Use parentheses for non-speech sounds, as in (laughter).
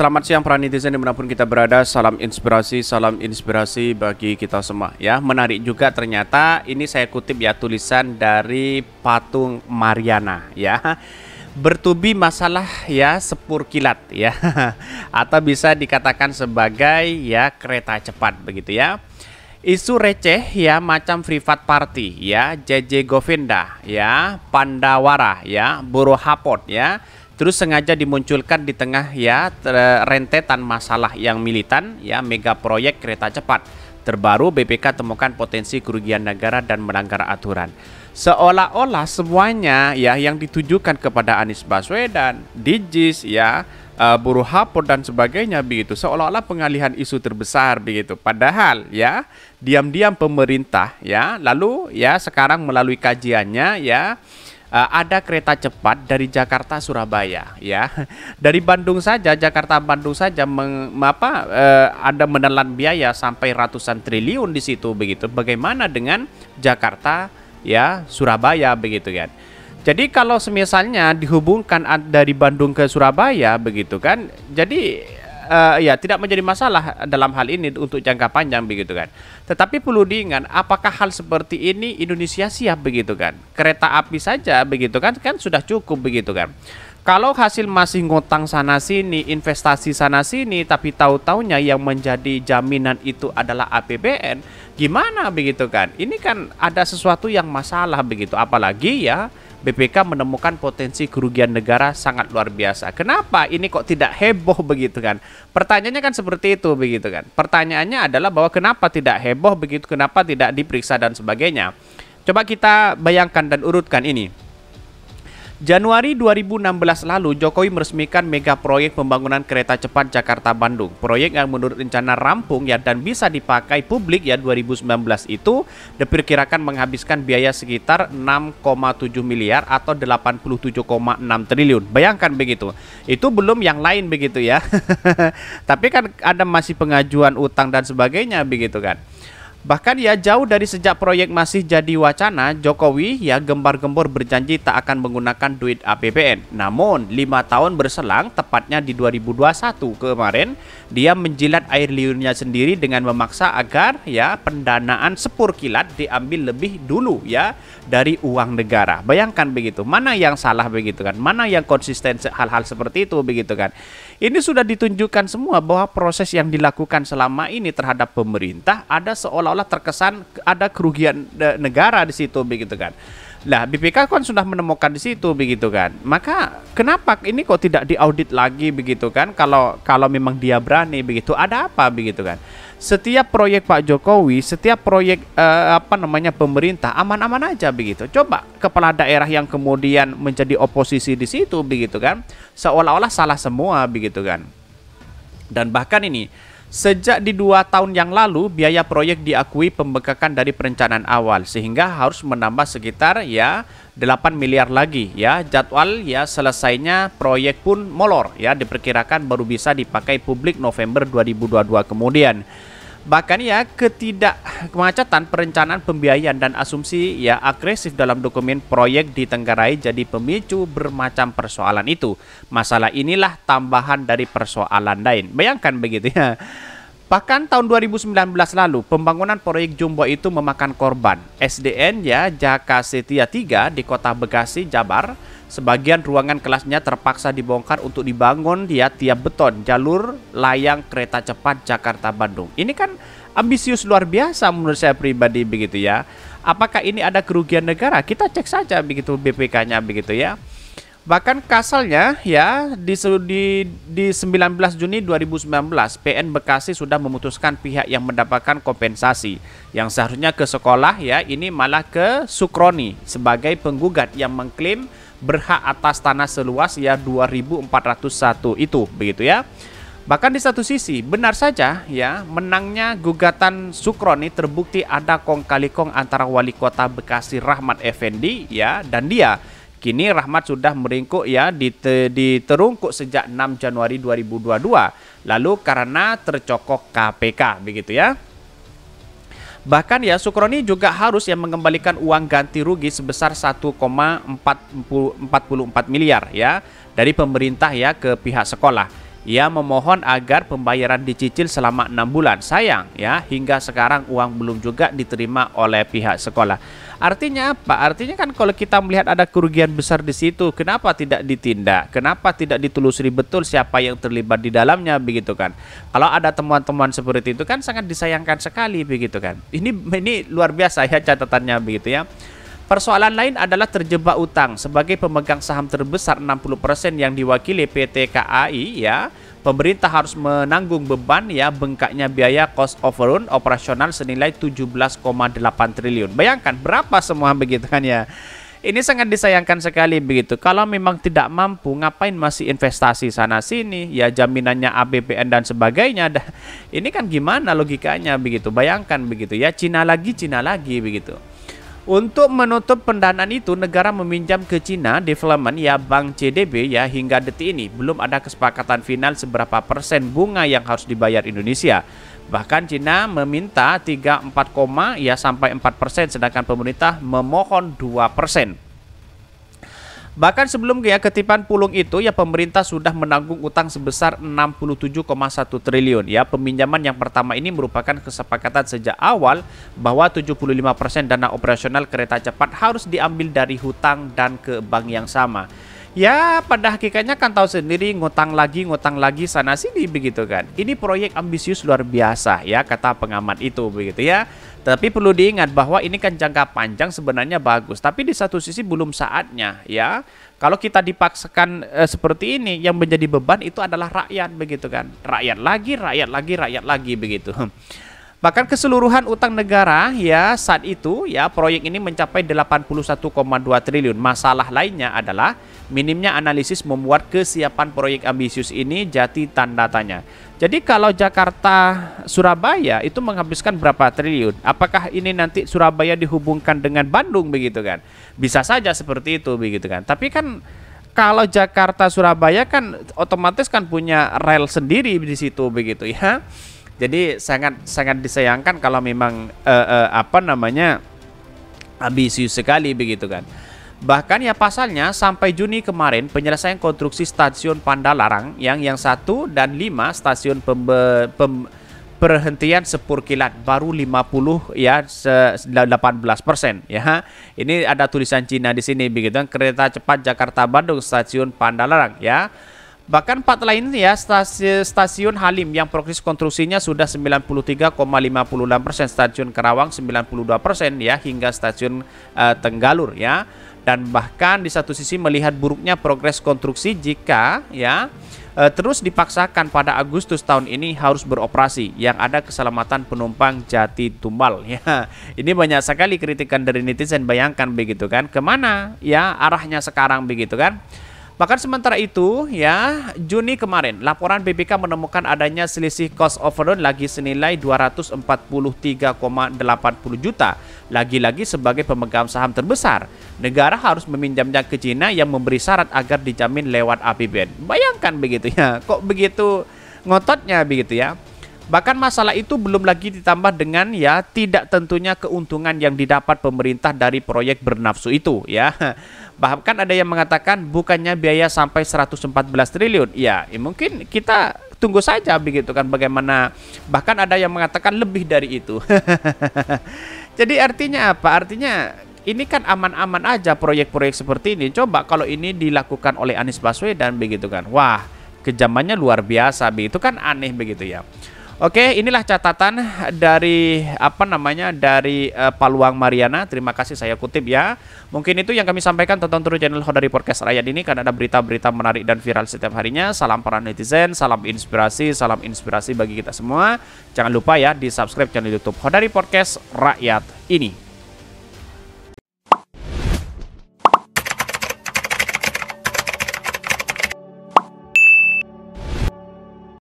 Selamat siang para netizen dimanapun kita berada Salam inspirasi, salam inspirasi bagi kita semua ya Menarik juga ternyata ini saya kutip ya tulisan dari patung Mariana ya Bertubi masalah ya sepur kilat ya (laughs) Atau bisa dikatakan sebagai ya kereta cepat begitu ya Isu receh ya macam privat party ya, JJ Govinda ya, Pandawara ya, buruh hapot ya, terus sengaja dimunculkan di tengah ya rentetan masalah yang militan ya mega proyek kereta cepat terbaru BPK temukan potensi kerugian negara dan melanggar aturan seolah-olah semuanya ya yang ditujukan kepada Anies Baswedan, Dijis ya uh, buruh hapor dan sebagainya begitu seolah-olah pengalihan isu terbesar begitu padahal ya diam-diam pemerintah ya lalu ya sekarang melalui kajiannya ya Eh, ada kereta cepat dari Jakarta Surabaya ya. (laughs) Dari Bandung saja Jakarta Bandung saja meng, apa eh, ada menelan biaya sampai ratusan triliun di situ begitu. Bagaimana dengan Jakarta ya Surabaya begitu kan. Jadi kalau semisalnya dihubungkan dari Bandung ke Surabaya begitu kan. Jadi uh, ya tidak menjadi masalah dalam hal ini untuk jangka panjang begitu kan. Tetapi perlu diingat apakah hal seperti ini Indonesia siap begitu kan? Kereta api saja begitu kan kan sudah cukup begitu kan. Kalau hasil masih ngutang sana sini, investasi sana sini, tapi tahu-taunya yang menjadi jaminan itu adalah APBN, gimana begitu kan? Ini kan ada sesuatu yang masalah begitu, apalagi ya BPK menemukan potensi kerugian negara sangat luar biasa. Kenapa ini kok tidak heboh begitu kan? Pertanyaannya kan seperti itu begitu kan. Pertanyaannya adalah bahwa kenapa tidak heboh begitu, kenapa tidak diperiksa dan sebagainya. Coba kita bayangkan dan urutkan ini. Januari 2016 lalu, Jokowi meresmikan mega proyek pembangunan kereta cepat Jakarta-Bandung. Proyek yang menurut rencana rampung ya dan bisa dipakai publik ya 2019 itu diperkirakan menghabiskan biaya sekitar 6,7 miliar atau 87,6 triliun. Bayangkan begitu. Itu belum yang lain begitu ya. (laughs) Tapi kan ada masih pengajuan utang dan sebagainya begitu kan. Bahkan ya jauh dari sejak proyek masih jadi wacana, Jokowi ya gembar-gembor berjanji tak akan menggunakan duit APBN. Namun, lima tahun berselang, tepatnya di 2021 kemarin, dia menjilat air liurnya sendiri dengan memaksa agar ya pendanaan sepur kilat diambil lebih dulu ya dari uang negara. Bayangkan begitu, mana yang salah begitu kan, mana yang konsisten hal-hal seperti itu begitu kan. Ini sudah ditunjukkan semua bahwa proses yang dilakukan selama ini terhadap pemerintah ada seolah seolah-olah terkesan ada kerugian e, negara di situ begitu kan. Nah BPK kan sudah menemukan di situ begitu kan. Maka kenapa ini kok tidak diaudit lagi begitu kan kalau kalau memang dia berani begitu ada apa begitu kan. Setiap proyek Pak Jokowi, setiap proyek eh, apa namanya pemerintah aman-aman aja begitu. Coba kepala daerah yang kemudian menjadi oposisi di situ begitu kan seolah-olah salah semua begitu kan. Dan bahkan ini Sejak di dua tahun yang lalu, biaya proyek diakui pembengkakan dari perencanaan awal, sehingga harus menambah sekitar ya 8 miliar lagi ya. Jadwal ya selesainya proyek pun molor ya, diperkirakan baru bisa dipakai publik November 2022 kemudian. Bahkan ya ketidak kemacetan perencanaan pembiayaan dan asumsi ya agresif dalam dokumen proyek di ditenggarai jadi pemicu bermacam persoalan itu. Masalah inilah tambahan dari persoalan lain. Bayangkan begitu ya. Bahkan tahun 2019 lalu, pembangunan proyek Jumbo itu memakan korban. sdn ya Jaka Setia 3 di kota Bekasi, Jabar, sebagian ruangan kelasnya terpaksa dibongkar untuk dibangun dia tiap beton jalur layang kereta cepat Jakarta-Bandung. Ini kan ambisius luar biasa menurut saya pribadi begitu ya. Apakah ini ada kerugian negara? Kita cek saja begitu BPK-nya begitu ya. Bahkan kasalnya ya di, di di 19 Juni 2019 PN Bekasi sudah memutuskan pihak yang mendapatkan kompensasi yang seharusnya ke sekolah ya ini malah ke Sukroni sebagai penggugat yang mengklaim berhak atas tanah seluas ya 2401 itu begitu ya. Bahkan di satu sisi, benar saja ya, menangnya gugatan Sukroni terbukti ada kong kali kong antara wali kota Bekasi Rahmat Effendi ya dan dia Kini Rahmat sudah meringkuk ya diterungkuk sejak 6 Januari 2022 lalu karena tercokok KPK begitu ya. Bahkan ya Sukroni juga harus yang mengembalikan uang ganti rugi sebesar 1,44 miliar ya dari pemerintah ya ke pihak sekolah. Ia memohon agar pembayaran dicicil selama enam bulan. Sayang ya, hingga sekarang uang belum juga diterima oleh pihak sekolah. Artinya apa? Artinya kan kalau kita melihat ada kerugian besar di situ, kenapa tidak ditindak? Kenapa tidak ditelusuri betul siapa yang terlibat di dalamnya begitu kan? Kalau ada temuan-temuan seperti itu kan sangat disayangkan sekali begitu kan. Ini ini luar biasa ya catatannya begitu ya. Persoalan lain adalah terjebak utang sebagai pemegang saham terbesar 60% yang diwakili PT KAI ya. Pemerintah harus menanggung beban ya bengkaknya biaya cost overrun operasional senilai 17,8 triliun. Bayangkan berapa semua begitu kan ya. Ini sangat disayangkan sekali begitu. Kalau memang tidak mampu, ngapain masih investasi sana sini? Ya jaminannya APBN dan sebagainya. Ini kan gimana logikanya begitu? Bayangkan begitu ya. Cina lagi, Cina lagi begitu. Untuk menutup pendanaan itu, negara meminjam ke China Development ya Bank CDB ya hingga detik ini belum ada kesepakatan final seberapa persen bunga yang harus dibayar Indonesia. Bahkan China meminta 34, ya sampai 4 persen, sedangkan pemerintah memohon 2 persen. Bahkan sebelum ya ketipan pulung itu ya pemerintah sudah menanggung utang sebesar 67,1 triliun ya. Peminjaman yang pertama ini merupakan kesepakatan sejak awal bahwa 75% dana operasional kereta cepat harus diambil dari hutang dan ke bank yang sama. Ya pada hakikatnya kan tahu sendiri ngutang lagi ngutang lagi sana sini begitu kan. Ini proyek ambisius luar biasa ya kata pengamat itu begitu ya. Tapi perlu diingat bahwa ini kan jangka panjang sebenarnya bagus, tapi di satu sisi belum saatnya ya. Kalau kita dipaksakan e, seperti ini, yang menjadi beban itu adalah rakyat begitu kan. Rakyat lagi, rakyat lagi, rakyat lagi begitu. Bahkan keseluruhan utang negara ya saat itu ya proyek ini mencapai 81,2 triliun. Masalah lainnya adalah minimnya analisis membuat kesiapan proyek ambisius ini jati tanda tanya. Jadi kalau Jakarta Surabaya itu menghabiskan berapa triliun? Apakah ini nanti Surabaya dihubungkan dengan Bandung begitu kan? Bisa saja seperti itu begitu kan. Tapi kan kalau Jakarta Surabaya kan otomatis kan punya rel sendiri di situ begitu ya. Jadi sangat sangat disayangkan kalau memang uh, uh, apa namanya ambisius sekali begitu kan. Bahkan ya pasalnya sampai Juni kemarin penyelesaian konstruksi stasiun Pandalarang yang yang satu dan lima stasiun pembe, pem, perhentian sepur kilat baru 50 ya 18 persen ya ini ada tulisan Cina di sini begitu kan kereta cepat Jakarta Bandung stasiun Pandalarang ya Bahkan empat lain ya stasiun, Halim yang progres konstruksinya sudah 93,56 persen, stasiun Karawang 92 persen ya hingga stasiun uh, Tenggalur ya. Dan bahkan di satu sisi melihat buruknya progres konstruksi jika ya uh, terus dipaksakan pada Agustus tahun ini harus beroperasi yang ada keselamatan penumpang jati tumbal (laughs) ya. Ini banyak sekali kritikan dari netizen bayangkan begitu kan kemana ya arahnya sekarang begitu kan. Bahkan sementara itu, ya, Juni kemarin laporan BPK menemukan adanya selisih cost overrun lagi senilai 243,80 juta. Lagi-lagi sebagai pemegang saham terbesar, negara harus meminjamnya ke Cina yang memberi syarat agar dijamin lewat APBN. Bayangkan begitu ya, kok begitu ngototnya begitu ya. Bahkan masalah itu belum lagi ditambah dengan ya tidak tentunya keuntungan yang didapat pemerintah dari proyek bernafsu itu ya. (laughs) Bahkan ada yang mengatakan bukannya biaya sampai 114 triliun. Ya, ya mungkin kita tunggu saja begitu kan bagaimana bahkan ada yang mengatakan lebih dari itu. (laughs) Jadi artinya apa? Artinya ini kan aman-aman aja proyek-proyek seperti ini. Coba kalau ini dilakukan oleh Anies Baswedan begitu kan. Wah, kejamannya luar biasa begitu kan aneh begitu ya. Oke, inilah catatan dari apa namanya dari uh, Paluang Mariana. Terima kasih saya kutip ya. Mungkin itu yang kami sampaikan tonton terus channel Honda Podcast Rakyat ini karena ada berita-berita menarik dan viral setiap harinya. Salam para netizen, salam inspirasi, salam inspirasi bagi kita semua. Jangan lupa ya di subscribe channel YouTube Honda Podcast Rakyat ini.